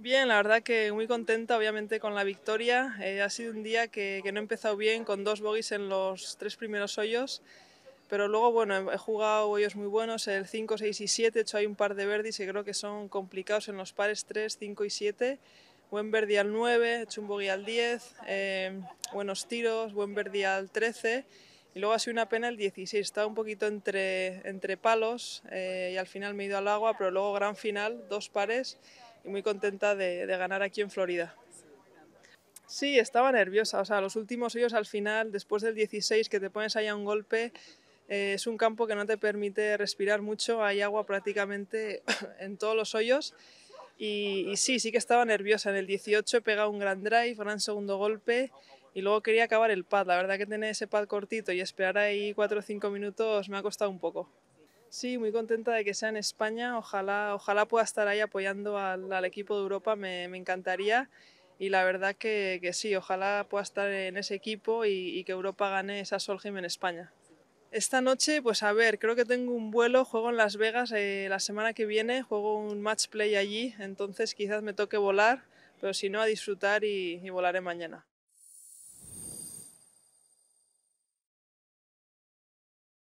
Bien, la verdad que muy contenta obviamente con la victoria. Eh, ha sido un día que, no he empezado bien con dos bogies en los tres primeros hoyos, pero luego bueno, he jugado hoyos muy buenos, el 5, 6 y 7, he hecho ahí un par de verdes y creo que son complicados en los pares 3, 5 y 7. Buen verdi al 9, he hecho un bogey al 10, eh, buenos tiros, buen verdi al 13 y luego ha sido una pena el 16, estaba un poquito entre, entre palos eh, y al final me he ido al agua, pero luego gran final, dos pares y muy contenta de, ganar aquí en Florida. Sí, estaba nerviosa. O sea, los últimos hoyos al final, después del 16, que te pones allá a un golpe, eh, es un campo que no te permite respirar mucho. Hay agua prácticamente en todos los hoyos. Y, sí, sí que estaba nerviosa. En el 18 he un gran drive, gran segundo golpe. Y luego quería acabar el pad. La verdad que tener ese pad cortito y esperar ahí 4 o 5 minutos me ha costado un poco. Sí, muy contenta de que sea en España. Ojalá, ojalá pueda estar ahí apoyando al, equipo de Europa, me, encantaría. Y la verdad que, que, sí, ojalá pueda estar en ese equipo y, que Europa gane esa Solheim en España. Esta noche, pues a ver, creo que tengo un vuelo, juego en Las Vegas eh, la semana que viene, juego un match play allí, entonces quizás me toque volar, pero si no, a disfrutar y, y volaré mañana.